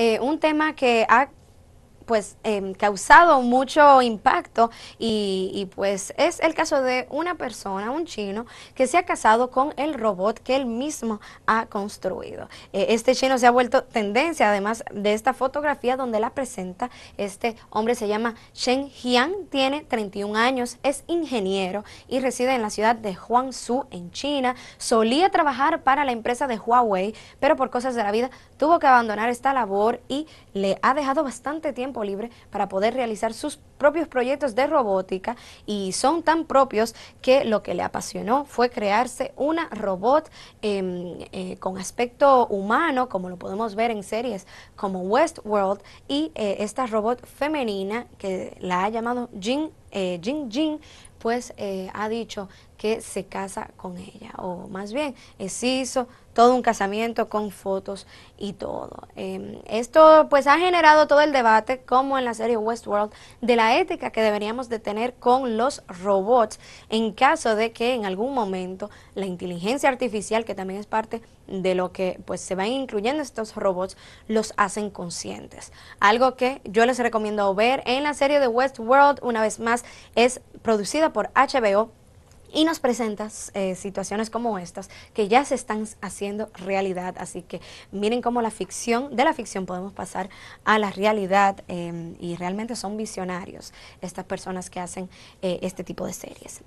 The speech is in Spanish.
Eh, un tema que ha pues em, causado mucho impacto y, pues es el caso de una persona, un chino, que se ha casado con el robot que él mismo ha construido. Eh, este chino se ha vuelto tendencia además de esta fotografía donde la presenta este hombre, se llama Shen Jian, tiene 31 años, es ingeniero y reside en la ciudad de Huangsu en China, solía trabajar para la empresa de Huawei, pero por cosas de la vida tuvo que abandonar esta labor y le ha dejado bastante tiempo libre para poder realizar sus propios proyectos de robótica y son tan propios que lo que le apasionó fue crearse una robot em, eh, con aspecto humano, como lo podemos ver en series como Westworld, y eh, esta robot femenina que la ha llamado Jin eh, Jin Jin pues eh, ha dicho que se casa con ella, o más bien, se hizo todo un casamiento con fotos y todo. Em, esto pues ha generado todo el debate, como en la serie Westworld, de la ética que deberíamos de tener con los robots en caso de que en algún momento la inteligencia artificial, que también es parte de lo que pues se van incluyendo estos robots, los hacen conscientes. Algo que yo les recomiendo ver en la serie de Westworld, una vez más, es producida por HBO y nos presenta eh, situaciones como estas que ya se están haciendo realidad. Así que miren cómo la ficción, de la ficción podemos pasar a la realidad em, y realmente son visionarios estas personas que hacen eh, este tipo de series.